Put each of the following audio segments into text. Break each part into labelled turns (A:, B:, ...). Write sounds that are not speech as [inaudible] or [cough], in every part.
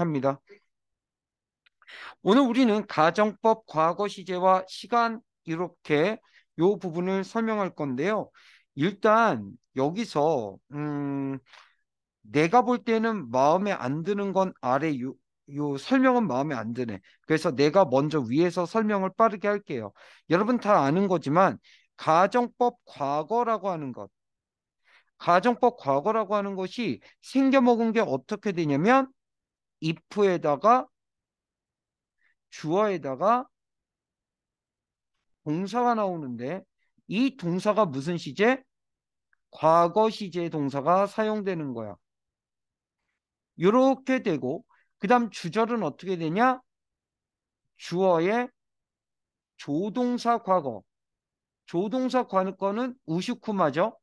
A: 합니다. 오늘 우리는 가정법 과거 시제와 시간 이렇게 요 부분을 설명할 건데요. 일단 여기서 음 내가 볼 때는 마음에 안 드는 건 아래 요, 요 설명은 마음에 안 드네. 그래서 내가 먼저 위에서 설명을 빠르게 할게요. 여러분 다 아는 거지만 가정법 과거라고 하는 것 가정법 과거라고 하는 것이 생겨먹은 게 어떻게 되냐면 if에다가 주어에다가 동사가 나오는데 이 동사가 무슨 시제? 과거 시제 동사가 사용되는 거야. 이렇게 되고 그 다음 주절은 어떻게 되냐? 주어의 조동사 과거 조동사 과거는 우슈쿠마죠.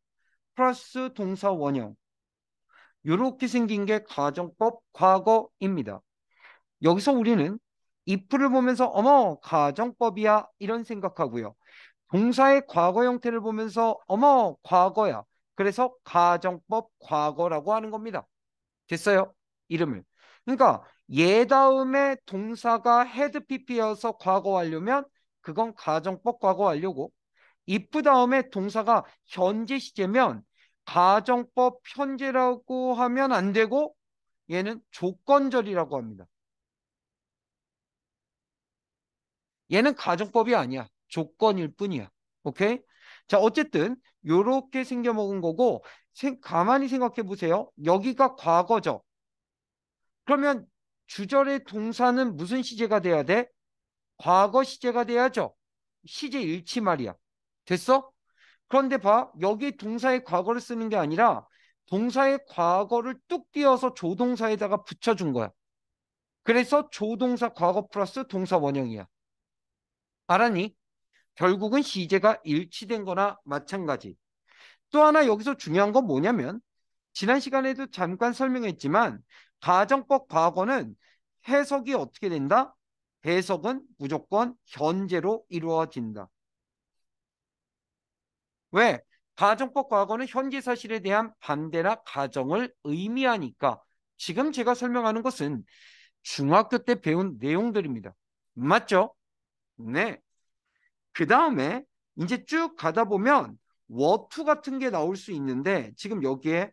A: 플러스 동사 원형 이렇게 생긴 게 가정법 과거입니다. 여기서 우리는 if를 보면서 어머 가정법이야 이런 생각하고요. 동사의 과거 형태를 보면서 어머 과거야. 그래서 가정법 과거라고 하는 겁니다. 됐어요? 이름을. 그러니까 예 다음에 동사가 헤드 PP여서 과거 완료면 그건 가정법 과거 완료고 if 다음에 동사가 현재 시제면 가정법 현재라고 하면 안 되고 얘는 조건절이라고 합니다. 얘는 가정법이 아니야. 조건일 뿐이야. 오케이? 자 어쨌든 요렇게 생겨먹은 거고 가만히 생각해 보세요. 여기가 과거죠. 그러면 주절의 동사는 무슨 시제가 돼야 돼? 과거 시제가 돼야죠. 시제 일치 말이야. 됐어? 그런데 봐 여기 동사의 과거를 쓰는 게 아니라 동사의 과거를 뚝 띄어서 조동사에다가 붙여준 거야. 그래서 조동사 과거 플러스 동사 원형이야. 알았니? 결국은 시제가 일치된 거나 마찬가지. 또 하나 여기서 중요한 건 뭐냐면 지난 시간에도 잠깐 설명했지만 가정법 과거는 해석이 어떻게 된다? 해석은 무조건 현재로 이루어진다. 왜? 가정법 과거는 현재 사실에 대한 반대나 가정을 의미하니까 지금 제가 설명하는 것은 중학교 때 배운 내용들입니다. 맞죠? 네. 그 다음에 이제 쭉 가다 보면 워투 같은 게 나올 수 있는데 지금 여기에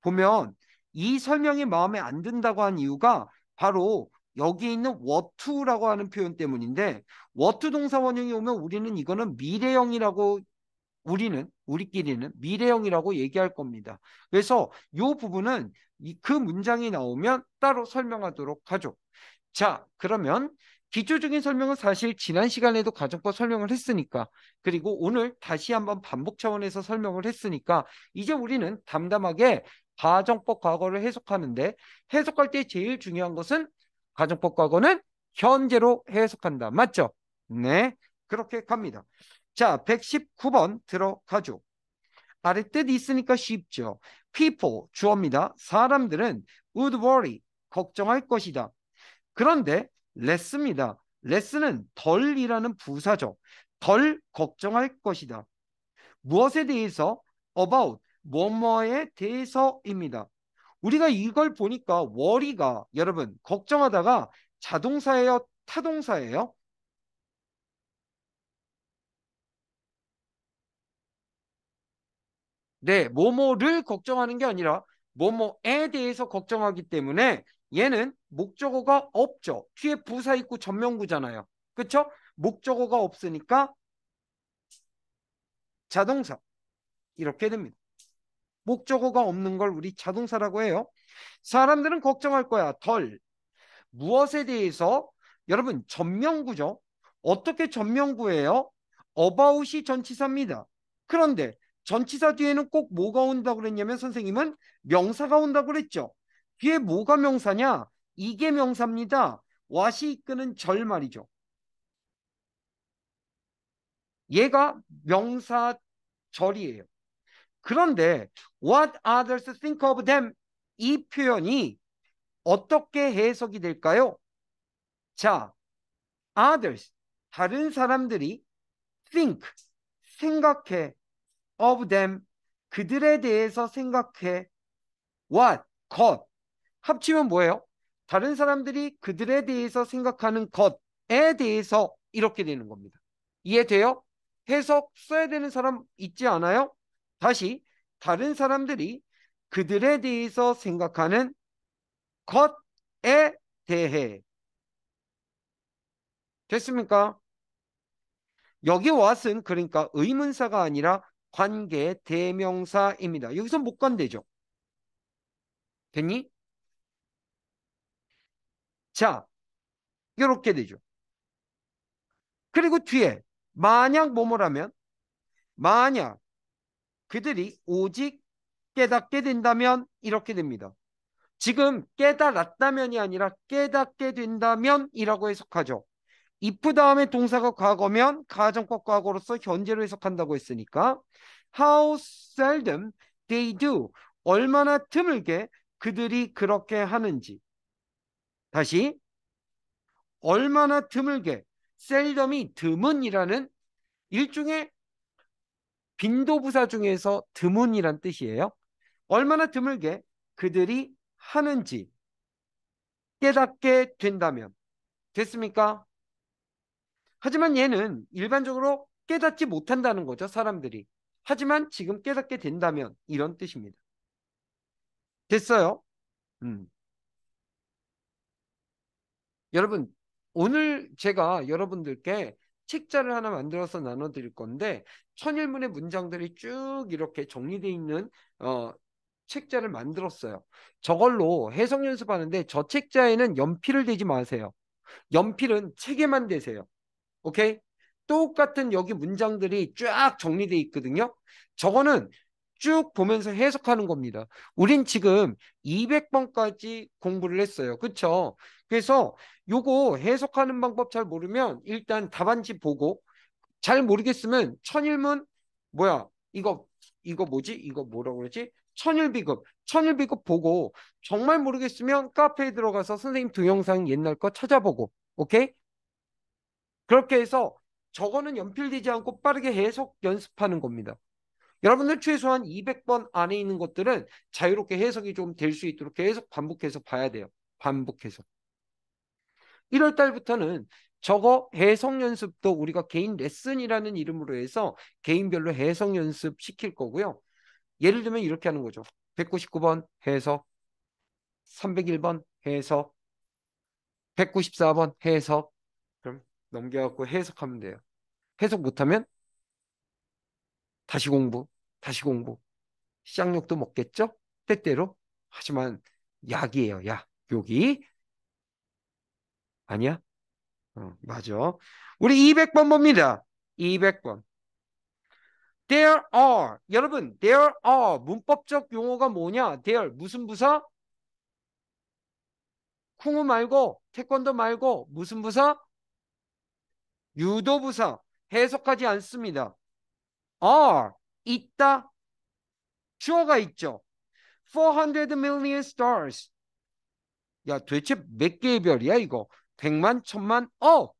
A: 보면 이 설명이 마음에 안 든다고 한 이유가 바로 여기 있는 워투라고 하는 표현 때문인데 워투 동사 원형이 오면 우리는 이거는 미래형이라고 우리는 우리끼리는 미래형이라고 얘기할 겁니다. 그래서 이 부분은 그 문장이 나오면 따로 설명하도록 하죠. 자 그러면 기초적인 설명은 사실 지난 시간에도 가정법 설명을 했으니까 그리고 오늘 다시 한번 반복 차원에서 설명을 했으니까 이제 우리는 담담하게 가정법 과거를 해석하는데 해석할 때 제일 중요한 것은 가정법 과거는 현재로 해석한다. 맞죠? 네, 그렇게 갑니다. 자, 119번 들어가죠. 아랫뜻 있으니까 쉽죠. People, 주어입니다. 사람들은 would worry, 걱정할 것이다. 그런데 less입니다. less는 덜이라는 부사죠. 덜 걱정할 것이다. 무엇에 대해서? about, 뭐뭐에 대해서입니다. 우리가 이걸 보니까 worry가 여러분 걱정하다가 자동사예요? 타동사예요? 네, 뭐뭐를 걱정하는 게 아니라 뭐뭐에 대해서 걱정하기 때문에 얘는 목적어가 없죠. 뒤에 부사 있고 전명구잖아요. 그렇죠? 목적어가 없으니까 자동사 이렇게 됩니다. 목적어가 없는 걸 우리 자동사라고 해요. 사람들은 걱정할 거야. 덜. 무엇에 대해서? 여러분 전명구죠. 어떻게 전명구예요? about이 전치사입니다. 그런데 전치사 뒤에는 꼭 뭐가 온다고 그랬냐면 선생님은 명사가 온다고 그랬죠. 뒤에 뭐가 명사냐? 이게 명사입니다. 와시 이끄는 절 말이죠. 얘가 명사 절이에요. 그런데 what others think of them 이 표현이 어떻게 해석이 될까요? 자, others 다른 사람들이 think 생각해 of them 그들에 대해서 생각해 what 것 합치면 뭐예요? 다른 사람들이 그들에 대해서 생각하는 것에 대해서 이렇게 되는 겁니다. 이해돼요? 해석 써야 되는 사람 있지 않아요? 다시 다른 사람들이 그들에 대해서 생각하는 것에 대해 됐습니까? 여기 what은 그러니까 의문사가 아니라 관계 대명사입니다. 여기서 못 관대죠. 됐니? 자, 이렇게 되죠. 그리고 뒤에 만약 뭐뭐라면 만약 그들이 오직 깨닫게 된다면 이렇게 됩니다. 지금 깨달았다면이 아니라 깨닫게 된다면이라고 해석하죠. if 다음에 동사가 과거면 가정법 과거로서 현재로 해석한다고 했으니까 how seldom they do 얼마나 드물게 그들이 그렇게 하는지 다시 얼마나 드물게 셀덤이 드문이라는 일종의 빈도부사 중에서 드문이란 뜻이에요. 얼마나 드물게 그들이 하는지 깨닫게 된다면 됐습니까? 하지만 얘는 일반적으로 깨닫지 못한다는 거죠, 사람들이. 하지만 지금 깨닫게 된다면 이런 뜻입니다. 됐어요? 음. 여러분, 오늘 제가 여러분들께 책자를 하나 만들어서 나눠드릴 건데 천일문의 문장들이 쭉 이렇게 정리되어 있는 어, 책자를 만들었어요. 저걸로 해석 연습하는데 저 책자에는 연필을 대지 마세요. 연필은 책에만 대세요. 오케이? 똑같은 여기 문장들이 쫙 정리돼 있거든요. 저거는 쭉 보면서 해석하는 겁니다. 우린 지금 200번까지 공부를 했어요. 그렇죠? 그래서 요거 해석하는 방법 잘 모르면 일단 답안지 보고 잘 모르겠으면 천일문 뭐야 이거 이거 뭐지 이거 뭐라고 그러지 천일비급 천일비급 보고 정말 모르겠으면 카페에 들어가서 선생님 동영상 옛날 거 찾아보고 오케이 그렇게 해서 저거는 연필되지 않고 빠르게 해석 연습하는 겁니다. 여러분들 최소한 200번 안에 있는 것들은 자유롭게 해석이 좀 될 수 있도록 계속 반복해서 봐야 돼요. 반복해서. 1월 달부터는 저거 해석 연습도 우리가 개인 레슨이라는 이름으로 해서 개인별로 해석 연습 시킬 거고요. 예를 들면 이렇게 하는 거죠. 199번 해석, 301번 해석, 194번 해석, 넘겨갖고 해석하면 돼요. 해석 못하면 다시 공부, 다시 공부. 시장력도 먹겠죠? 때때로. 하지만 약이에요, 약. 여기 아니야? 어, 맞아. 우리 200번 봅니다. 200번. There are. 여러분, there are. 문법적 용어가 뭐냐? There. 무슨 부사? 쿵우 말고, 태권도 말고, 무슨 부사? 유도부사 해석하지 않습니다. are 있다 주어가 있죠. 400 million stars 야 도대체 몇 개의 별이야 이거 100만 1000만 어!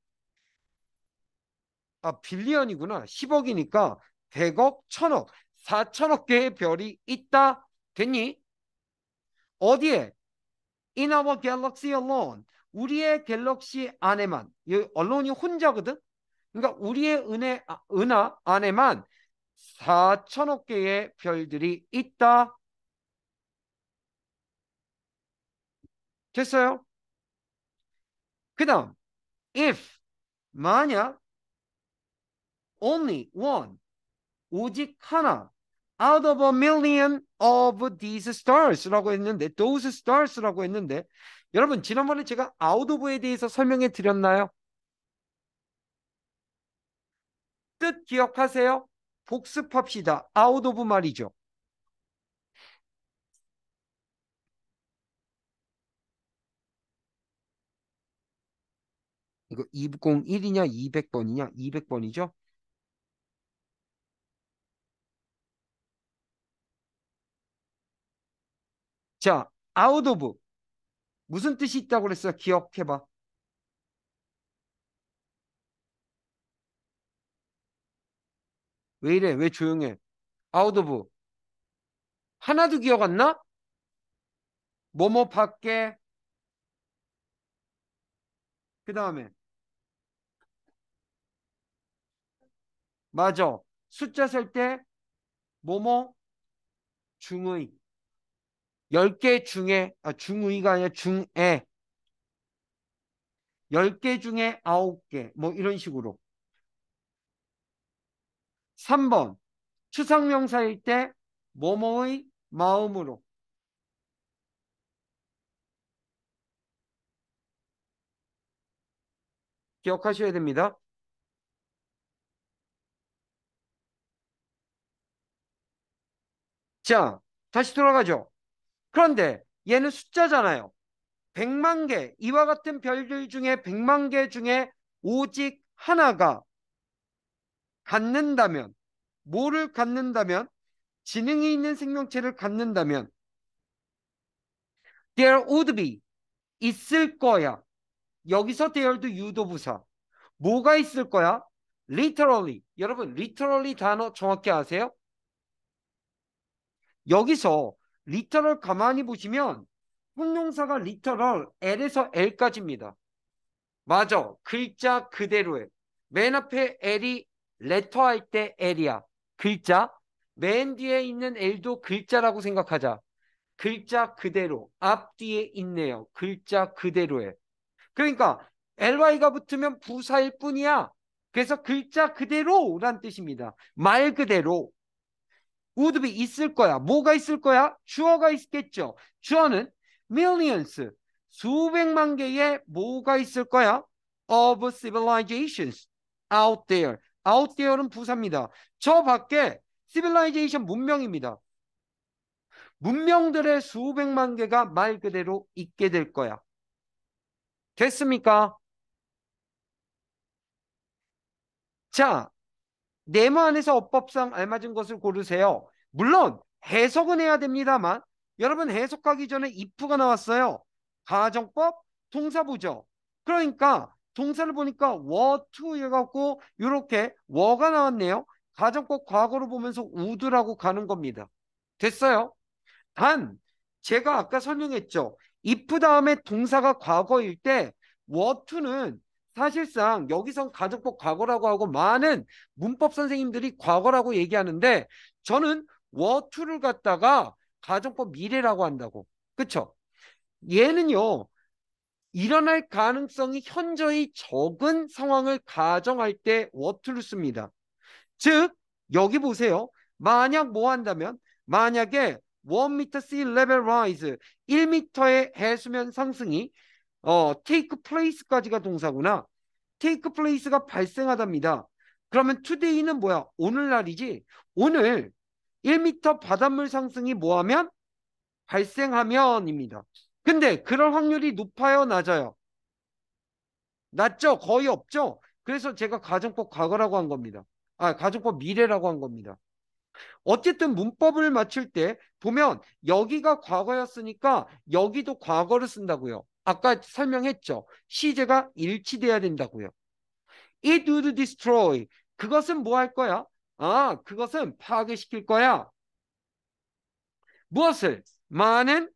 A: 아 빌리언이구나 10억이니까 100억 1000억 4천억 개의 별이 있다 됐니? 어디에? In our galaxy alone 우리의 갤럭시 안에만 언론이 혼자거든. 그러니까 우리의 은혜 아, 은하 안에만 4천억 개의 별들이 있다. 됐어요? 그다음 if 만약 only one 오직 하나 out of a million of these stars라고 했는데 those stars라고 했는데 여러분 지난번에 제가 아웃 오브에 대해서 설명해 드렸나요? 뜻 기억하세요? 복습합시다. 아웃 오브 말이죠. 이거 201이냐 200번이냐 200번이죠? 자, 아웃 오브 무슨 뜻이 있다고 그랬어? 기억해봐. 왜 이래? 왜 조용해? 아웃 오브. 하나도 기억 안 나? 뭐뭐 밖에. 그 다음에. 맞아. 숫자 셀 때 뭐뭐 중의. 10개 중에 아, 중의가 아니라 중에 10개 중에 9개 뭐 이런 식으로 3번 추상명사일 때 뭐뭐의 마음으로 기억하셔야 됩니다. 자, 다시 돌아가죠. 그런데 얘는 숫자잖아요. 100만 개, 이와 같은 별들 중에 100만 개 중에 오직 하나가 갖는다면, 뭐를 갖는다면, 지능이 있는 생명체를 갖는다면, there would be, 있을 거야. 여기서 t h e 도 유도부사. 뭐가 있을 거야? literally. 여러분, literally 단어 정확히 아세요? 여기서 리터럴 가만히 보시면 형용사가 리터럴 L에서 L까지입니다. 맞아. 글자 그대로예요. 맨 앞에 L이 레터 할때 L이야. 글자. 맨 뒤에 있는 L도 글자라고 생각하자. 글자 그대로. 앞뒤에 있네요. 글자 그대로예 그러니까 ly가 붙으면 부사일 뿐이야. 그래서 글자 그대로란 뜻입니다. 말 그대로. wouldbe 있을 거야. 뭐가 있을 거야? 주어가 있겠죠. 주어는 millions, 수백만 개의 뭐가 있을 거야? of civilizations out there. out there는 부사입니다. 저 밖에 civilization 문명입니다. 문명들의 수백만 개가 말 그대로 있게 될 거야. 됐습니까? 자, 네모 안에서 어법상 알맞은 것을 고르세요. 물론 해석은 해야 됩니다만 여러분 해석하기 전에 if가 나왔어요. 가정법, 동사부죠. 그러니까 동사를 보니까 were to 해갖고 이렇게 were가 나왔네요. 가정법 과거로 보면서 우드라고 가는 겁니다. 됐어요. 단 제가 아까 설명했죠. if 다음에 동사가 과거일 때 were to는 사실상 여기선 가정법 과거라고 하고 많은 문법 선생님들이 과거라고 얘기하는데 저는 워투를 갖다가 가정법 미래라고 한다고. 그쵸? 얘는요. 일어날 가능성이 현저히 적은 상황을 가정할 때 워투를 씁니다. 즉 여기 보세요. 만약 뭐 한다면 만약에 1m sea level rise 1m의 해수면 상승이 어, take place까지가 동사구나. take place가 발생하답니다. 그러면 today는 뭐야? 오늘날이지. 오늘 1m 바닷물 상승이 뭐하면? 발생하면입니다. 근데 그럴 확률이 높아요? 낮아요? 낮죠? 거의 없죠? 그래서 제가 가정법 과거라고 한 겁니다. 아, 가정법 미래라고 한 겁니다. 어쨌든 문법을 맞출 때 보면 여기가 과거였으니까 여기도 과거를 쓴다고요. 아까 설명했죠. 시제가 일치돼야 된다고요. It would destroy. 그것은 뭐 할 거야? 아, 그것은 파괴시킬 거야. 무엇을? 많은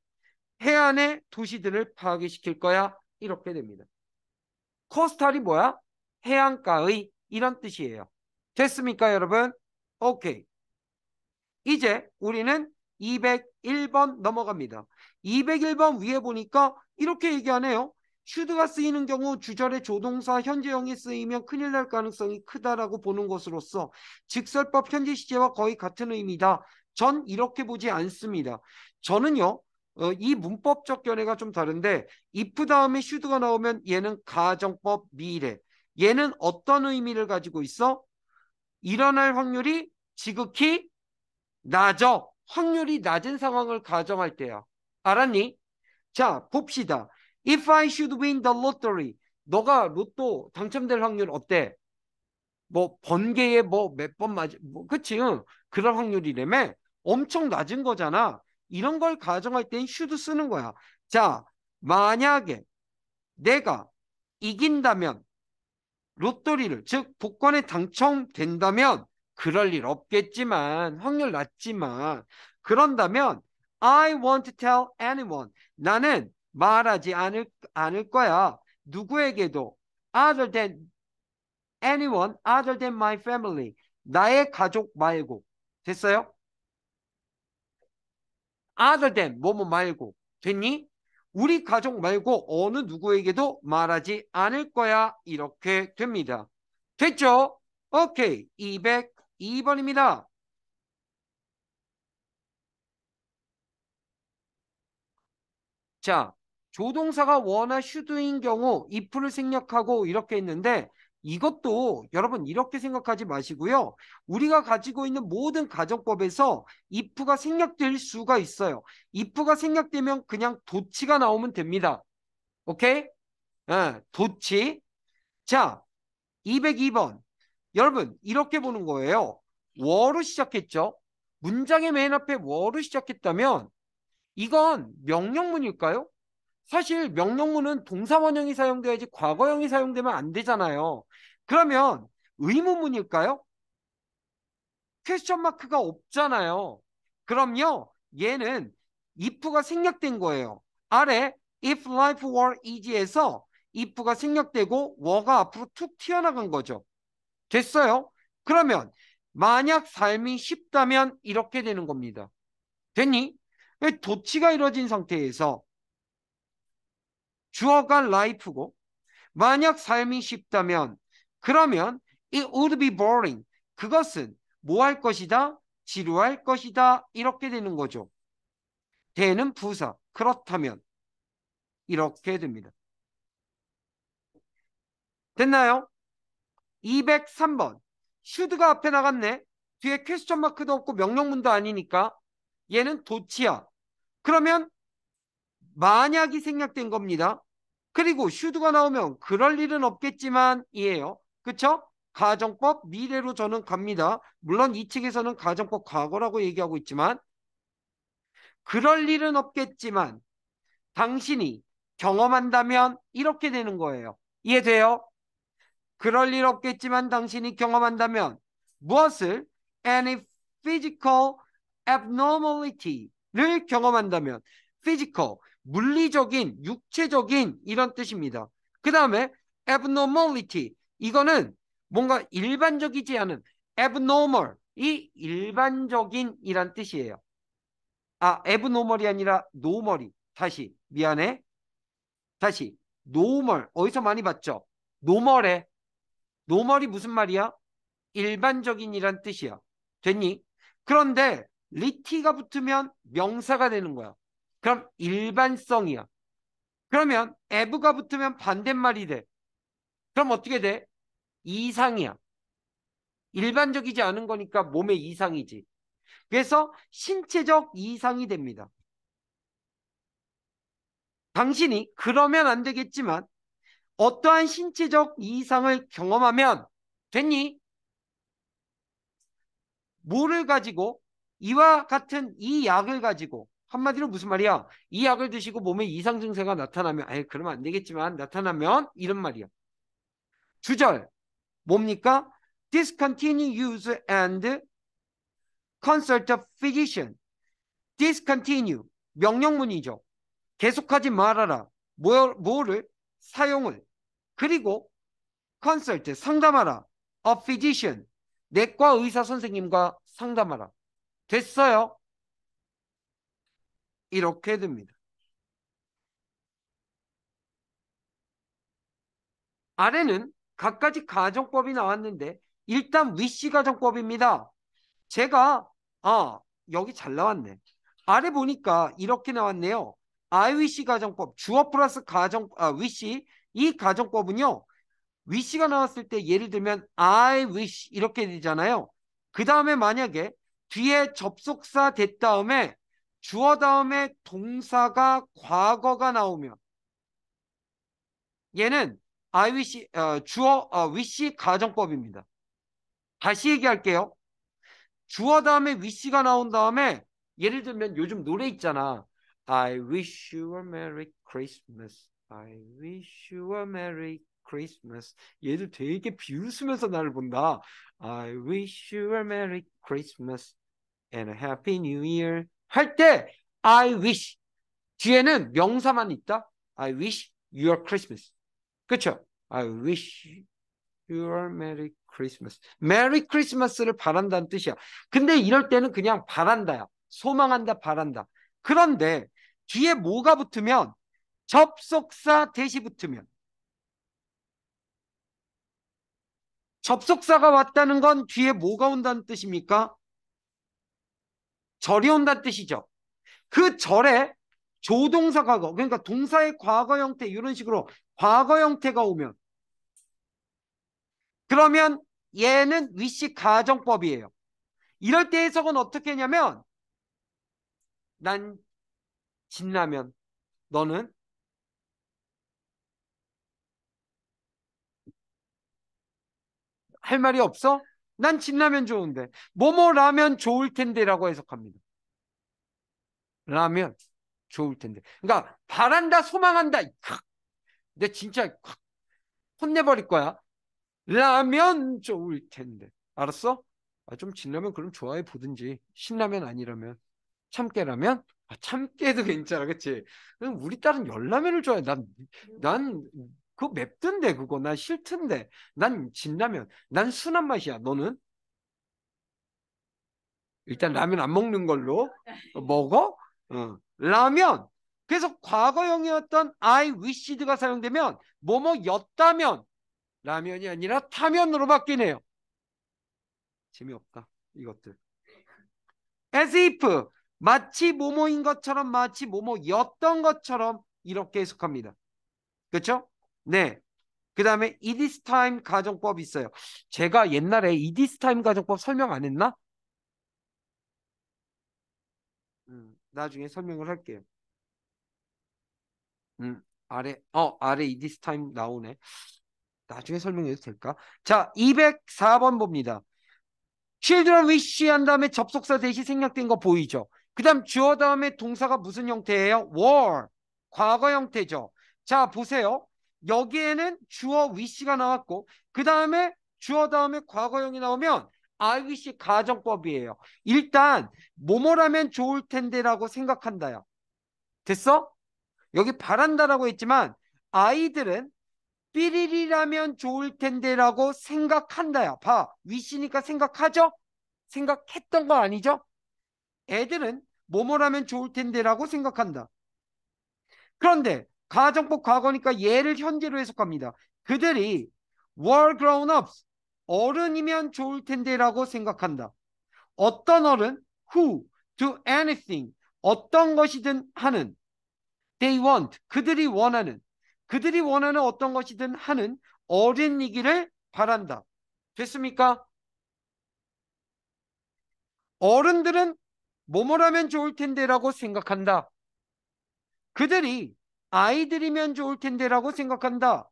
A: 해안의 도시들을 파괴시킬 거야. 이렇게 됩니다. 코스탈이 뭐야? 해안가의 이런 뜻이에요. 됐습니까, 여러분? 오케이. 이제 우리는 201번 넘어갑니다. 201번 위에 보니까 이렇게 얘기하네요. 슈드가 쓰이는 경우 주절의 조동사 현재형이 쓰이면 큰일 날 가능성이 크다라고 보는 것으로서 직설법 현재 시제와 거의 같은 의미다. 전 이렇게 보지 않습니다. 저는요. 어, 이 문법적 견해가 좀 다른데 if 다음에 슈드가 나오면 얘는 가정법 미래 얘는 어떤 의미를 가지고 있어? 일어날 확률이 지극히 낮아 확률이 낮은 상황을 가정할 때야 알았니? 자, 봅시다. If I should win the lottery. 너가 로또 당첨될 확률 어때? 뭐 번개에 뭐 몇 번 맞아. 뭐 그치? 응. 그럴 확률이래매 엄청 낮은 거잖아. 이런 걸 가정할 땐 should 쓰는 거야. 자, 만약에 내가 이긴다면 로또리를 즉 복권에 당첨된다면 그럴 일 없겠지만 확률 낮지만 그런다면 I won't tell anyone. 나는 말하지 않을, 않을 거야. 누구에게도. Other than anyone, other than my family. 나의 가족 말고. 됐어요? other than 뭐 뭐 말고 됐니? 우리 가족 말고 어느 누구에게도 말하지 않을 거야 이렇게 됩니다. 됐죠? 오케이 202번입니다. 자, 조동사가 원화 슈드인 경우 if를 생략하고 이렇게 했는데 이것도 여러분 이렇게 생각하지 마시고요. 우리가 가지고 있는 모든 가정법에서 if가 생략될 수가 있어요. if가 생략되면 그냥 도치가 나오면 됩니다. 오케이? 아, 도치. 자, 202번. 여러분 이렇게 보는 거예요. 워로 시작했죠. 문장의 맨 앞에 워로 시작했다면 이건 명령문일까요? 사실 명령문은 동사원형이 사용돼야지 과거형이 사용되면 안 되잖아요. 그러면 의문문일까요? 퀘스천 마크가 없잖아요. 그럼요. 얘는 if가 생략된 거예요. 아래 if life were easy에서 if가 생략되고 were가 앞으로 툭 튀어나간 거죠. 됐어요? 그러면 만약 삶이 쉽다면 이렇게 되는 겁니다. 됐니? 그 도치가 이루어진 상태에서 주어가 life고 만약 삶이 쉽다면 그러면 it would be boring 그것은 뭐 할 것이다? 지루할 것이다 이렇게 되는 거죠 되는 부사 그렇다면 이렇게 됩니다 됐나요? 203번 슈드가 앞에 나갔네 뒤에 퀘스천 마크도 없고 명령문도 아니니까 얘는 도치야. 그러면 만약이 생략된 겁니다. 그리고 슈드가 나오면 그럴 일은 없겠지만 이에요. 그쵸? 가정법 미래로 저는 갑니다. 물론 이 책에서는 가정법 과거라고 얘기하고 있지만 그럴 일은 없겠지만 당신이 경험한다면 이렇게 되는 거예요. 이해돼요? 그럴 일 없겠지만 당신이 경험한다면 무엇을? Any physical abnormality를 경험한다면 physical, 물리적인, 육체적인 이런 뜻입니다. 그 다음에 abnormality, 이거는 뭔가 일반적이지 않은 abnormal, 이 일반적인이란 뜻이에요. 아, abnormal이 아니라 normal이. 다시, 미안해. 다시, normal. 어디서 많이 봤죠? 노멀에. 노멀이 무슨 말이야? 일반적인이란 뜻이야. 됐니? 그런데 리티가 붙으면 명사가 되는 거야. 그럼 일반성이야. 그러면 에브가 붙으면 반대말이 돼. 그럼 어떻게 돼? 이상이야. 일반적이지 않은 거니까 몸의 이상이지. 그래서 신체적 이상이 됩니다. 당신이 그러면 안 되겠지만 어떠한 신체적 이상을 경험하면 됐니? 뭐를 가지고 이와 같은 이 약을 가지고 한마디로 무슨 말이야? 이 약을 드시고 몸에 이상 증세가 나타나면 아예 그러면 안 되겠지만 나타나면 이런 말이야. 주절 뭡니까? discontinue use and consult a physician. discontinue 명령문이죠. 계속하지 말아라. 뭐, 뭐를 사용을 그리고 consult 상담하라. a physician 내과 의사 선생님과 상담하라. 됐어요. 이렇게 됩니다. 아래는 갖가지 가정법이 나왔는데 일단 위시 가정법입니다. 제가 아 여기 잘 나왔네. 아래 보니까 이렇게 나왔네요. IWC 가정법 주어 플러스 가정 아 위시 이 가정법은요. 위시가 나왔을 때 예를 들면 I wish 이렇게 되잖아요. 그 다음에 만약에 뒤에 접속사 됐 다음에 주어 다음에 동사가 과거가 나오면 얘는 IWC 어, 주어 어, 위시 가정법입니다. 다시 얘기할게요. 주어 다음에 위시가 나온 다음에 예를 들면 요즘 노래 있잖아. I wish you a merry Christmas. I wish you a merry Christmas. 얘들 되게 비웃으면서 나를 본다. I wish you a Merry Christmas and a Happy New Year 할 때 I wish 뒤에는 명사만 있다. I wish y o u a Christmas. 그쵸 I wish y o u a Merry Christmas. Merry Christmas를 바란다는 뜻이야. 근데 이럴 때는 그냥 바란다야. 소망한다, 바란다. 그런데 뒤에 뭐가 붙으면 접속사 대시 붙으면 접속사가 왔다는 건 뒤에 뭐가 온다는 뜻입니까? 절이 온다는 뜻이죠. 그 절에 조동사 과거 그러니까 동사의 과거 형태 이런 식으로 과거 형태가 오면 그러면 얘는 위시 가정법이에요. 이럴 때 해석은 어떻게 하냐면 난 진라면 너는 할 말이 없어? 난 진라면 좋은데. 뭐뭐 라면 좋을 텐데라고 해석합니다. 라면 좋을 텐데. 그러니까 바란다, 소망한다. 근 진짜 혼내버릴 거야. 라면 좋을 텐데. 알았어? 아, 좀 진라면 그럼 좋아해 보든지. 신라면 아니라면. 참깨라면? 아, 참깨도 [laughs] 괜찮아, 그치? 우리 딸은 열라면을 좋아해. 난, 난 그거 맵던데 그거 난 싫던데 난 진라면 난 순한 맛이야 너는 일단 라면 안 먹는 걸로 어, 먹어 어. 라면 그래서 과거형이었던 I wished가 사용되면 뭐뭐였다면 라면이 아니라 타면으로 바뀌네요 재미없다 이것들 as if 마치 뭐뭐인 것처럼 마치 뭐뭐였던 것처럼 이렇게 해석합니다 그렇죠? 네. 그 다음에 이디스타임 가정법 있어요. 제가 옛날에 이디스타임 가정법 설명 안 했나? 음, 나중에 설명을 할게요. 음, 아래, 어, 아래 이디스타임 나오네. 나중에 설명해도 될까? 자, 204번 봅니다. children wish 한 다음에 접속사 대시 생략된 거 보이죠? 그 다음 주어 다음에 동사가 무슨 형태예요? war 과거 형태죠 자 보세요 여기에는 주어 위시가 나왔고 그 다음에 주어 다음에 과거형이 나오면 IWC 가정법이에요. 일단 뭐뭐라면 좋을 텐데라고 생각한다요. 됐어? 여기 바란다라고 했지만 아이들은 삐리리라면 좋을 텐데라고 생각한다요. 봐, 위시니까 생각하죠? 생각했던 거 아니죠? 애들은 뭐뭐라면 좋을 텐데라고 생각한다. 그런데 가정법 과거니까 얘를 현재로 해석합니다. 그들이 were grown ups 어른이면 좋을 텐데라고 생각한다. 어떤 어른 who do anything 어떤 것이든 하는 they want 그들이 원하는 그들이 원하는 어떤 것이든 하는 어른이기를 바란다. 됐습니까? 어른들은 뭐뭐라면 좋을 텐데라고 생각한다. 그들이 아이들이면 좋을 텐데라고 생각한다.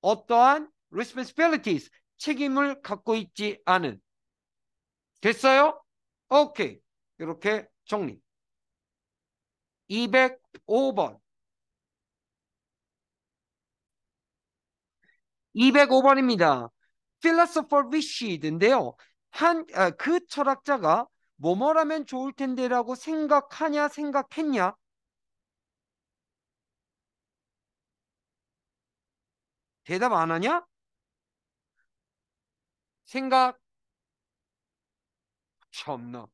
A: 어떠한 responsibilities, 책임을 갖고 있지 않은. 됐어요? 오케이. 이렇게 정리. 205번. 205번입니다. philosopher wished인데요. 한, 아, 그 철학자가 뭐뭐라면 좋을 텐데라고 생각하냐 생각했냐 대답 안 하냐? 생각 참나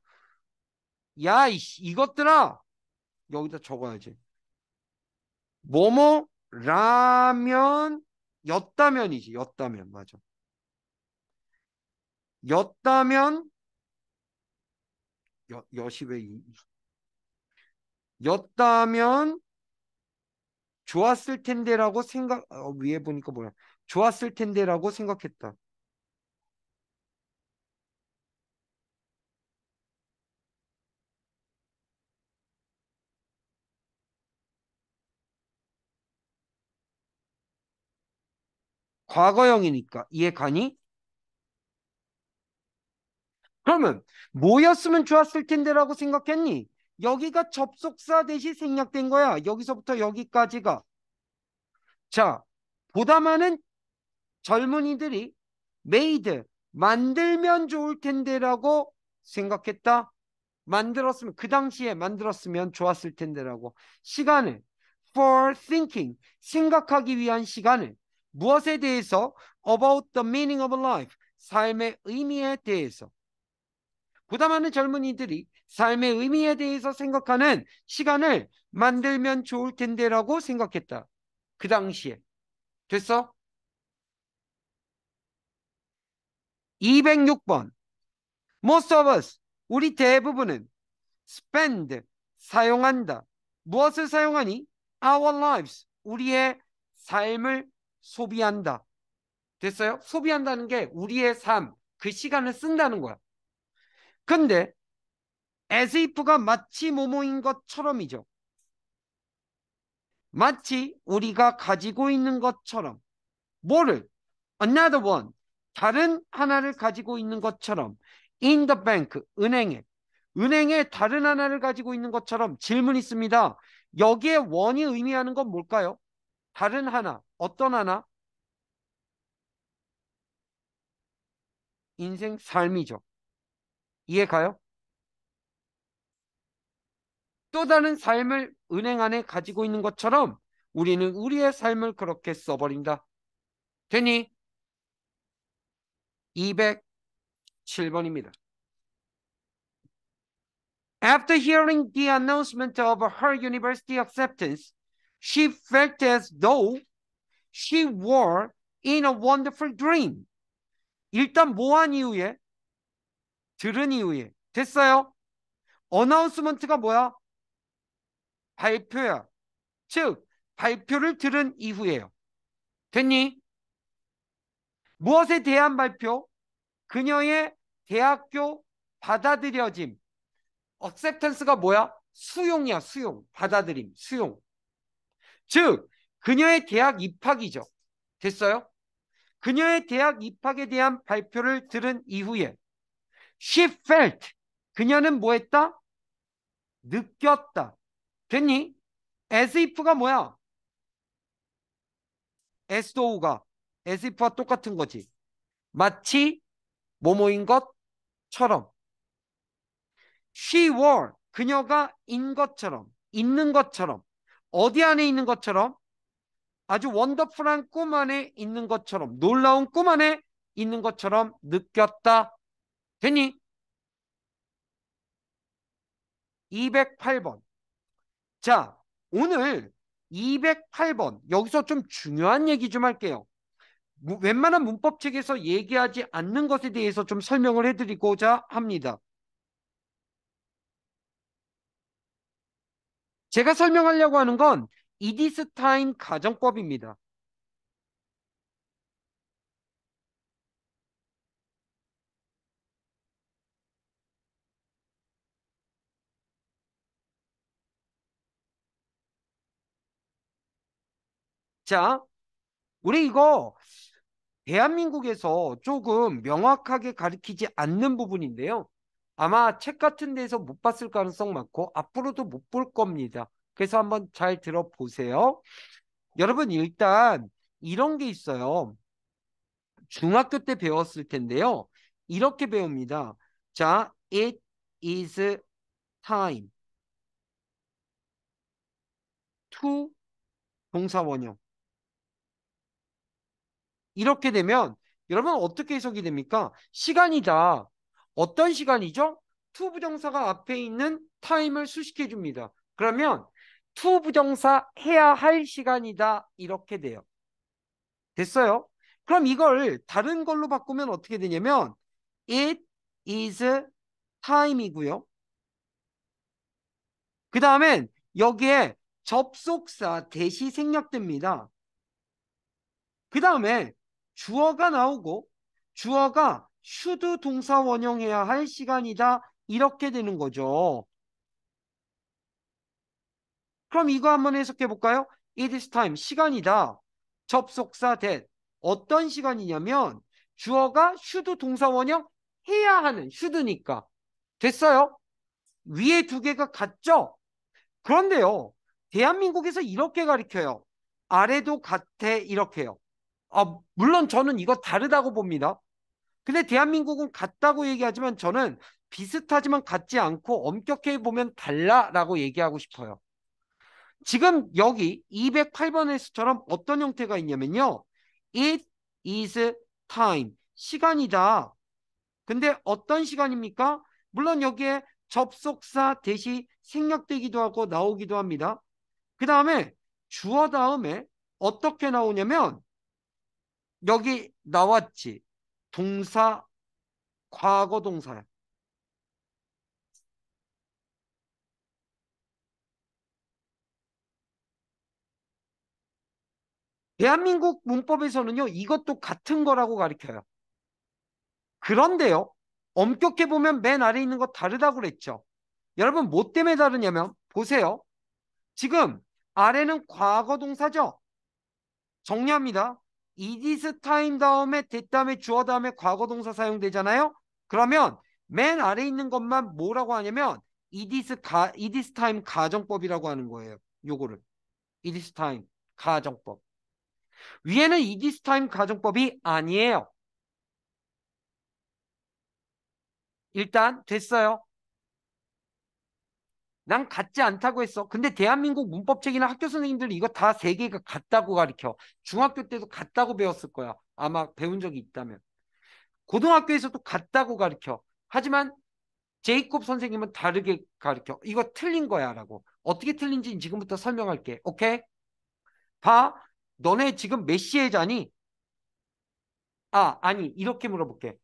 A: 야 이, 이것들아 여기다 적어야지 뭐뭐 라면 였다면이지 였다면 맞아 였다면 여, 여시 왜 이, 였다면 좋았을 텐데라고 생각 어, 위에 보니까 뭐야 좋았을 텐데라고 생각했다. 과거형이니까 이해 가니? 그러면 뭐였으면 좋았을 텐데라고 생각했니? 여기가 접속사 대시 생략된 거야. 여기서부터 여기까지가. 자, 보다 많은 젊은이들이 메이드, 만들면 좋을 텐데라고 생각했다. 만들었으면, 그 당시에 만들었으면 좋았을 텐데라고. 시간을, for thinking, 생각하기 위한 시간을 무엇에 대해서? about the meaning of life, 삶의 의미에 대해서. 부담하는 젊은이들이 삶의 의미에 대해서 생각하는 시간을 만들면 좋을 텐데라고 생각했다. 그 당시에. 됐어? 206번. Most of us, 우리 대부분은 spend, 사용한다. 무엇을 사용하니? Our lives, 우리의 삶을 소비한다. 됐어요? 소비한다는 게 우리의 삶, 그 시간을 쓴다는 거야. 근데 s f 가 마치 모모인 것처럼이죠. 마치 우리가 가지고 있는 것처럼 뭐를? another one 다른 하나를 가지고 있는 것처럼 in the bank 은행에 은행에 다른 하나를 가지고 있는 것처럼 질문 있습니다. 여기에 원이 의미하는 건 뭘까요? 다른 하나, 어떤 하나? 인생 삶이죠. 이해 가요? 또 다른 삶을 은행 안에 가지고 있는 것처럼 우리는 우리의 삶을 그렇게 써버린다. 되니 207번입니다. After hearing the announcement of her university acceptance, she felt as though she were in a wonderful dream. 일단 모한 이후에 들은 이후에 됐어요? 어나운스먼트가 뭐야? 발표야. 즉 발표를 들은 이후에요. 됐니? 무엇에 대한 발표? 그녀의 대학교 받아들여짐. 어셉턴스가 뭐야? 수용이야, 수용. 받아들임, 수용. 즉, 그녀의 대학 입학이죠. 됐어요? 그녀의 대학 입학에 대한 발표를 들은 이후에 She felt. 그녀는 뭐 했다? 느꼈다. 됐니? as if가 뭐야? as though가 as if와 똑같은 거지. 마치 뭐뭐인 것처럼. she w o r e 그녀가 인 것처럼 있는 것처럼 어디 안에 있는 것처럼 아주 원더풀한 꿈 안에 있는 것처럼 놀라운 꿈 안에 있는 것처럼 느꼈다 됐니? 208번. 자, 오늘 208번. 여기서 좀 중요한 얘기 좀 할게요. 웬만한 문법책에서 얘기하지 않는 것에 대해서 좀 설명을 해드리고자 합니다. 제가 설명하려고 하는 건 이디스타인 가정법입니다. 자, 우리 이거 대한민국에서 조금 명확하게 가리키지 않는 부분인데요. 아마 책 같은 데서 못 봤을 가능성 많고 앞으로도 못 볼 겁니다. 그래서 한번 잘 들어보세요. 여러분 일단 이런 게 있어요. 중학교 때 배웠을 텐데요. 이렇게 배웁니다. 자, it is time to 동사원형 이렇게 되면 여러분 어떻게 해석이 됩니까? 시간이다. 어떤 시간이죠? 투 부정사가 앞에 있는 타임을 수식해 줍니다. 그러면 투 부정사 해야 할 시간이다 이렇게 돼요. 됐어요? 그럼 이걸 다른 걸로 바꾸면 어떻게 되냐면 it is time이고요. 그 다음엔 여기에 접속사 대시 생략됩니다. 그 다음에 주어가 나오고 주어가 슈드 동사 원형해야 할 시간이다 이렇게 되는 거죠. 그럼 이거 한번 해석해 볼까요? It is time 시간이다. 접속사 that 어떤 시간이냐면 주어가 슈드 동사 원형 해야 하는 슈드니까 됐어요? 위에 두 개가 같죠? 그런데요. 대한민국에서 이렇게 가리켜요. 아래도 같아 이렇게요. 아, 물론 저는 이거 다르다고 봅니다. 근데 대한민국은 같다고 얘기하지만 저는 비슷하지만 같지 않고 엄격히 보면 달라라고 얘기하고 싶어요. 지금 여기 208번에서처럼 어떤 형태가 있냐면요. It is time. 시간이다. 근데 어떤 시간입니까? 물론 여기에 접속사 대시 생략되기도 하고 나오기도 합니다. 그 다음에 주어 다음에 어떻게 나오냐면 여기 나왔지. 동사 과거 동사야. 대한민국 문법에서는요. 이것도 같은 거라고 가르켜요. 그런데요. 엄격해 보면 맨 아래에 있는 거 다르다고 그랬죠. 여러분 뭐 때문에 다르냐면 보세요. 지금 아래는 과거 동사죠. 정리합니다. 이디스 타임 다음에 대 다음에 주어 다음에 과거 동사 사용되잖아요. 그러면 맨 아래 있는 것만 뭐라고 하냐면 이디스 가 이디스 타임 가정법이라고 하는 거예요. 요거를 이디스 타임 가정법. 위에는 이디스 타임 가정법이 아니에요. 일단 됐어요. 난 같지 않다고 했어. 근데 대한민국 문법책이나 학교 선생님들이 거다세계가 같다고 가르켜. 중학교 때도 같다고 배웠을 거야. 아마 배운 적이 있다면. 고등학교에서도 같다고 가르켜. 하지만 제이콥 선생님은 다르게 가르켜. 이거 틀린 거야 라고. 어떻게 틀린지 지금부터 설명할게. 오케이? 봐. 너네 지금 몇 시에 자니? 아, 아니 이렇게 물어볼게.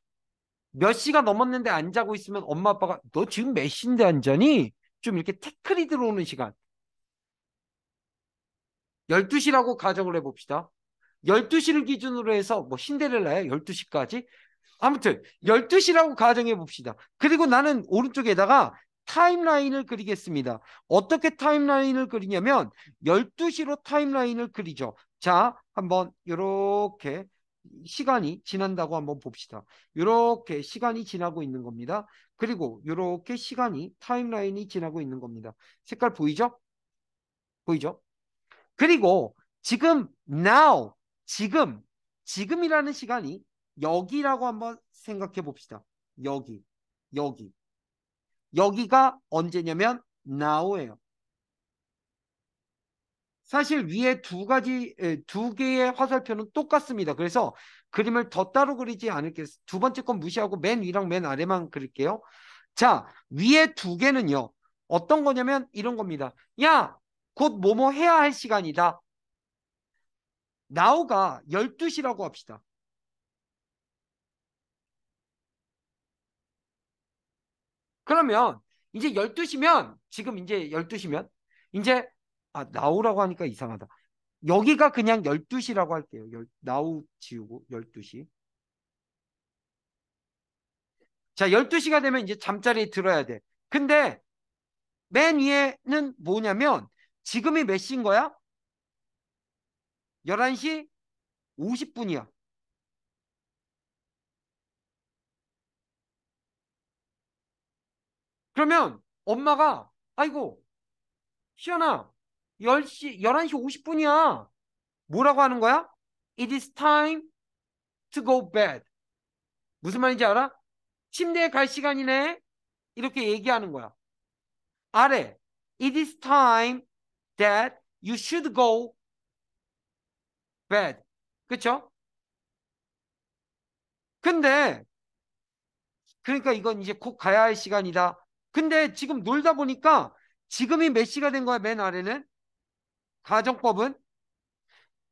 A: 몇 시가 넘었는데 안 자고 있으면 엄마 아빠가 너 지금 몇 시인데 안 자니? 좀 이렇게 태클이 들어오는 시간. 12시라고 가정을 해봅시다. 12시를 기준으로 해서 뭐 신데렐라야 12시까지 아무튼 12시라고 가정해 봅시다. 그리고 나는 오른쪽에다가 타임라인을 그리겠습니다. 어떻게 타임라인을 그리냐면 12시로 타임라인을 그리죠. 자, 한번 이렇게 시간이 지난다고 한번 봅시다. 이렇게 시간이 지나고 있는 겁니다. 그리고 이렇게 시간이 타임라인이 지나고 있는 겁니다. 색깔 보이죠? 보이죠? 그리고 지금 now 지금 지금이라는 시간이 여기라고 한번 생각해 봅시다. 여기 여기 여기가 언제냐면 now예요. 사실 위에 두 가지 두 개의 화살표는 똑같습니다. 그래서 그림을 더 따로 그리지 않을게요. 두 번째 건 무시하고 맨 위랑 맨 아래만 그릴게요. 자, 위에 두 개는요. 어떤 거냐면 이런 겁니다. 야, 곧 뭐뭐 해야 할 시간이다. 나우가 12시라고 합시다. 그러면 이제 12시면 지금 이제 12시면 이제 아 나우라고 하니까 이상하다. 여기가 그냥 12시라고 할게요. 열, 나우 지우고 12시. 자, 12시가 되면 이제 잠자리에 들어야 돼. 근데 맨 위에는 뭐냐면 지금이 몇 시인 거야? 11시 50분이야. 그러면 엄마가 아이고 시연아 10시, 11시 50분이야. 뭐라고 하는 거야? It is time to go bed. 무슨 말인지 알아? 침대에 갈 시간이네. 이렇게 얘기하는 거야. 아래, It is time that you should go bed. 그쵸? 근데, 그러니까 이건 이제 곧 가야 할 시간이다. 근데 지금 놀다 보니까 지금이 몇 시가 된 거야, 맨 아래는? 가정법은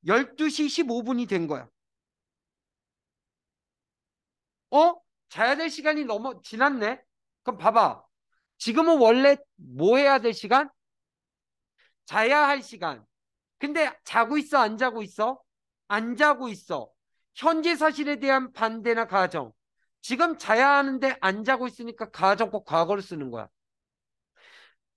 A: 12시 15분이 된 거야. 어? 자야 될 시간이 넘어 지났네. 그럼 봐봐. 지금은 원래 뭐 해야 될 시간? 자야 할 시간. 근데 자고 있어 안 자고 있어? 안 자고 있어. 현재 사실에 대한 반대나 가정. 지금 자야 하는데 안 자고 있으니까 가정법 과거를 쓰는 거야.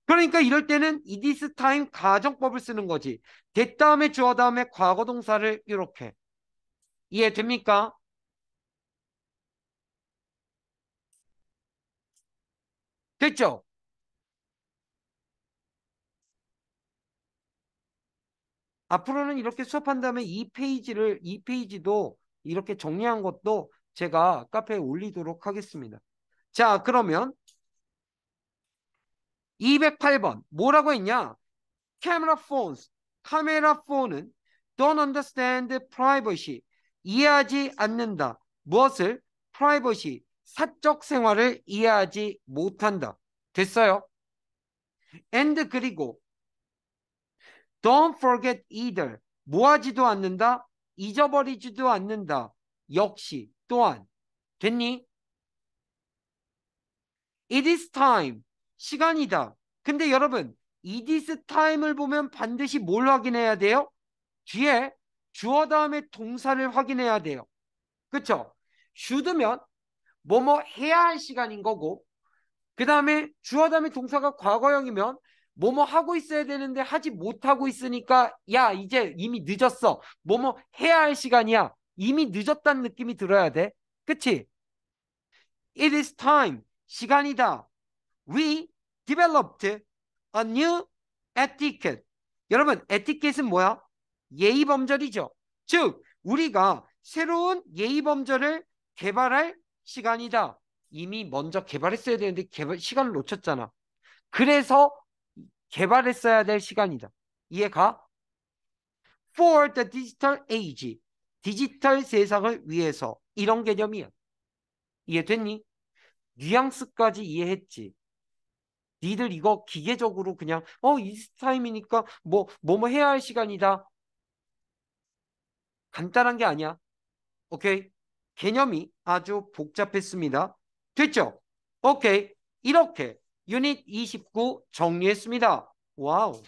A: 그러니까 이럴 때는 이디스 타임 가정법을 쓰는 거지. 됐 다음에 주어 다음에 과거 동사를 이렇게. 이해됩니까? 됐죠? 앞으로는 이렇게 수업한 다음에 이 페이지를 이 페이지도 이렇게 정리한 것도 제가 카페에 올리도록 하겠습니다. 자, 그러면 208번 뭐라고 했냐? Camera phones, 카메라 폰은 don't understand privacy, 이해하지 않는다. 무엇을? privacy, 사적 생활을 이해하지 못한다. 됐어요? and 그리고 don't forget either, 뭐하지도 않는다. 잊어버리지도 않는다. 역시 또한 됐니? It is time 시간이다. 근데 여러분 이디스 타임을 보면 반드시 뭘 확인해야 돼요? 뒤에 주어 다음에 동사를 확인해야 돼요. 그쵸? 슈드면 뭐뭐 해야 할 시간인 거고 그 다음에 주어 다음에 동사가 과거형이면 뭐뭐 하고 있어야 되는데 하지 못하고 있으니까 야 이제 이미 늦었어 뭐뭐 해야 할 시간이야 이미 늦었다는 느낌이 들어야 돼 그치? It is time 시간이다 we developed a new etiquette. 여러분, 에티켓은 뭐야? 예의 범절이죠. 즉, 우리가 새로운 예의 범절을 개발할 시간이다. 이미 먼저 개발했어야 되는데 개발 시간을 놓쳤잖아. 그래서 개발했어야 될 시간이다. 이해가? For the digital age. 디지털 세상을 위해서 이런 개념이야. 이해됐니? 뉘앙스까지 이해했지. 니들 이거 기계적으로 그냥 어 이스타임이니까 뭐뭐뭐 뭐 해야 할 시간이다. 간단한 게 아니야. 오케이. 개념이 아주 복잡했습니다. 됐죠? 오케이. 이렇게 유닛 29 정리했습니다. 와우.